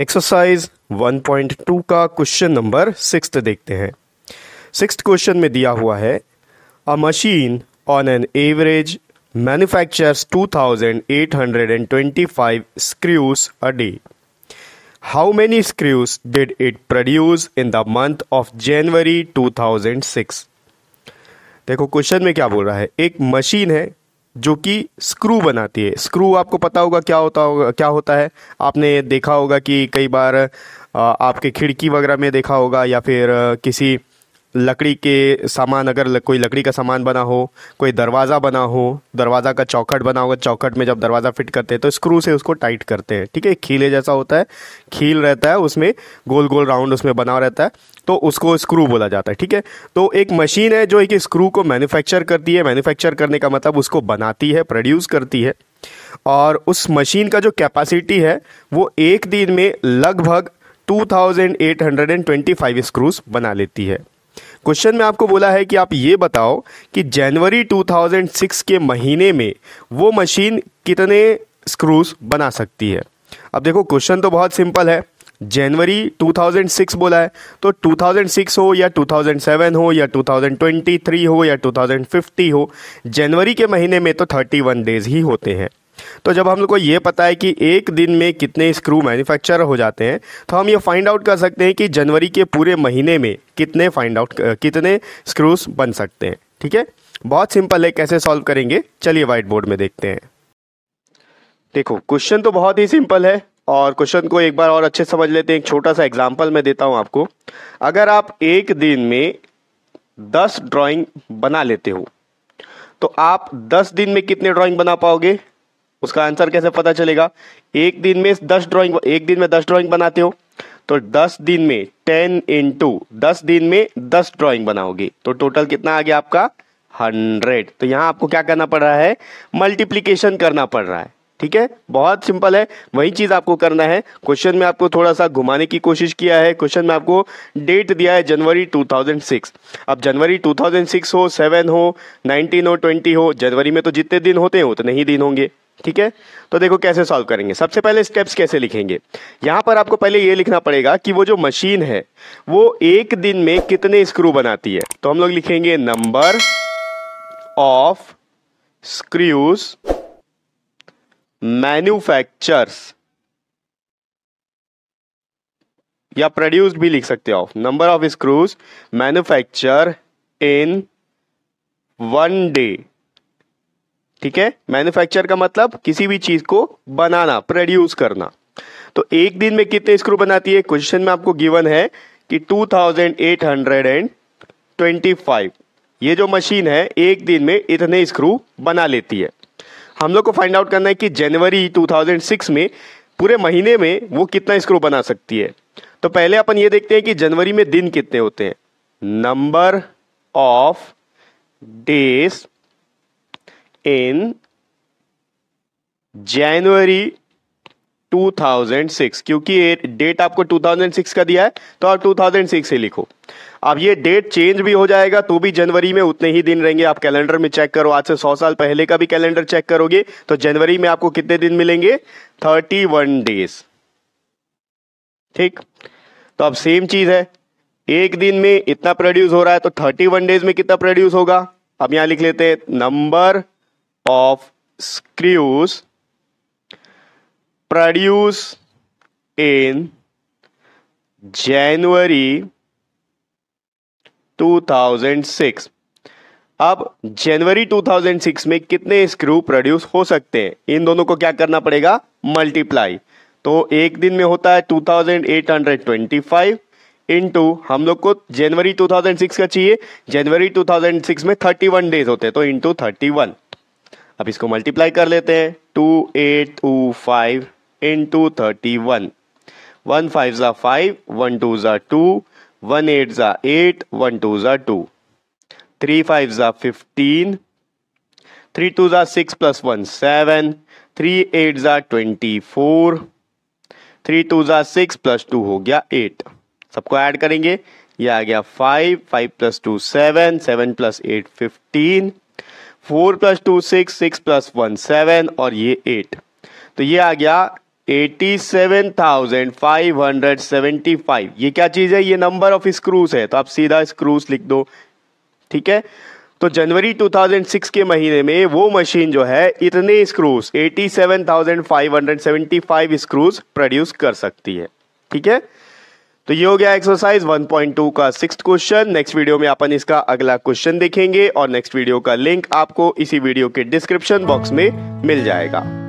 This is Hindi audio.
एक्सरसाइज 1.2 का क्वेश्चन नंबर सिक्स देखते हैं सिक्स क्वेश्चन में दिया हुआ है a machine on an average manufactures 2825 screws a day how many screws did it produce in the month of January 2006 देखो क्वेश्चन में क्या बोल रहा है एक मशीन है जो कि स्क्रू बनाती है स्क्रू आपको पता होगा क्या होता होगा क्या होता है आपने देखा होगा कि कई बार आपके खिड़की वगैरह में देखा होगा या फिर किसी लकड़ी के सामान अगर ल, कोई लकड़ी का सामान बना हो कोई दरवाज़ा बना हो दरवाज़ा का चौखट बना होगा चौखट में जब दरवाज़ा फिट करते हैं तो स्क्रू से उसको टाइट करते हैं ठीक है खीले जैसा होता है खील रहता है उसमें गोल गोल राउंड उसमें बना रहता है तो उसको स्क्रू बोला जाता है ठीक है तो एक मशीन है जो एक स्क्रू को मैन्युफैक्चर करती है मैन्युफैक्चर करने का मतलब उसको बनाती है प्रोड्यूस करती है और उस मशीन का जो कैपेसिटी है वो एक दिन में लगभग 2825 स्क्रूज बना लेती है क्वेश्चन में आपको बोला है कि आप ये बताओ कि जनवरी 2006 के महीने में वो मशीन कितने स्क्रूज बना सकती है अब देखो क्वेश्चन तो बहुत सिंपल है जनवरी 2006 बोला है तो 2006 हो या 2007 हो या 2023 हो या 2050 हो जनवरी के महीने में तो 31 डेज ही होते हैं तो जब हम लोग को ये पता है कि एक दिन में कितने स्क्रू मैन्युफैक्चर हो जाते हैं तो हम ये फाइंड आउट कर सकते हैं कि जनवरी के पूरे महीने में कितने फाइंड आउट कितने स्क्रूज बन सकते हैं ठीक है बहुत सिंपल है कैसे सॉल्व करेंगे चलिए व्हाइट बोर्ड में देखते हैं देखो क्वेश्चन तो बहुत ही सिंपल है और क्वेश्चन को एक बार और अच्छे समझ लेते हैं एक छोटा सा एग्जाम्पल मैं देता हूँ आपको अगर आप एक दिन में दस ड्राइंग बना लेते हो तो आप दस दिन में कितने ड्राइंग बना पाओगे उसका आंसर कैसे पता चलेगा एक दिन में दस ड्राइंग एक दिन में दस ड्राइंग बनाते हो तो दस दिन में टेन इंटू दस दिन में दस ड्राइंग बनाओगे तो टोटल कितना आ गया आपका हंड्रेड तो यहां आपको क्या करना पड़ रहा है मल्टीप्लीकेशन करना पड़ रहा है ठीक है बहुत सिंपल है वही चीज़ आपको करना है क्वेश्चन में आपको थोड़ा सा घुमाने की कोशिश किया है क्वेश्चन में आपको डेट दिया है जनवरी 2006 अब जनवरी 2006 हो 7 हो 19 हो 20 हो जनवरी में तो जितने दिन होते हैं उतने ही दिन होंगे ठीक है तो देखो कैसे सॉल्व करेंगे सबसे पहले स्टेप्स कैसे लिखेंगे यहां पर आपको पहले यह लिखना पड़ेगा कि वो जो मशीन है वो एक दिन में कितने स्क्रू बनाती है तो हम लोग लिखेंगे नंबर ऑफ स्क्रूज मैन्युफैक्चर्स या प्रोड्यूस्ड भी लिख सकते हो number of screws manufacture in one day ठीक है मैन्युफैक्चर का मतलब किसी भी चीज को बनाना प्रोड्यूस करना तो एक दिन में कितने स्क्रू बनाती है क्वेश्चन में आपको गिवन है कि 2825 ये जो मशीन है एक दिन में इतने स्क्रू बना लेती है हम लोग को फाइंड आउट करना है कि जनवरी 2006 में पूरे महीने में वो कितना स्क्रू बना सकती है तो पहले अपन ये देखते हैं कि जनवरी में दिन कितने होते हैं number of days in January 2006 क्योंकि ये डेट आपको 2006 का दिया है तो आप 2006 ही लिखो अब ये डेट चेंज भी हो जाएगा तो भी जनवरी में उतने ही दिन रहेंगे आप कैलेंडर में चेक करो आज से 100 साल पहले का भी कैलेंडर चेक करोगे तो जनवरी में आपको कितने दिन मिलेंगे 31 डेज ठीक तो अब सेम चीज़ है एक दिन में इतना प्रोड्यूस हो रहा है तो थर्टी डेज में कितना प्रोड्यूस होगा अब यहां लिख लेते हैं number of screws produce in January 2006 अब जनवरी 2006 में कितने स्क्रू प्रोड्यूस हो सकते हैं इन दोनों को क्या करना पड़ेगा मल्टीप्लाई तो एक दिन में होता है 2825 इंटू हम लोग को जनवरी 2006 का चाहिए जनवरी 2006 में 31 डेज होते हैं तो इनटू 31 अब इसको मल्टीप्लाई कर लेते हैं two eight two five into 31. 1 5 is 5, 1 2 two 2, 1 8 is 8, 1 2 is 2. 3 5 is 15, 3 2 is 6 plus 1 7, 3 8 is 24, 3 2 is 6 plus 2 हो गया 8. सबको ऐड करेंगे ये आ गया 5, 5 plus two seven seven plus eight fifteen four plus two six six plus one seven और ये एट तो ये आ गया 87,575 ये क्या चीज़ है ये नंबर ऑफ स्क्रूज है तो आप सीधा स्क्रूज लिख दो ठीक है तो जनवरी 2006 के महीने में वो मशीन जो है इतने स्क्रूज 87,575 स्क्रूज प्रोड्यूस कर सकती है ठीक है तो ये हो गया एक्सरसाइज 1.2 का सिक्स क्वेश्चन नेक्स्ट वीडियो में अपन इसका अगला क्वेश्चन देखेंगे और नेक्स्ट वीडियो का लिंक आपको इसी वीडियो के डिस्क्रिप्शन बॉक्स में मिल जाएगा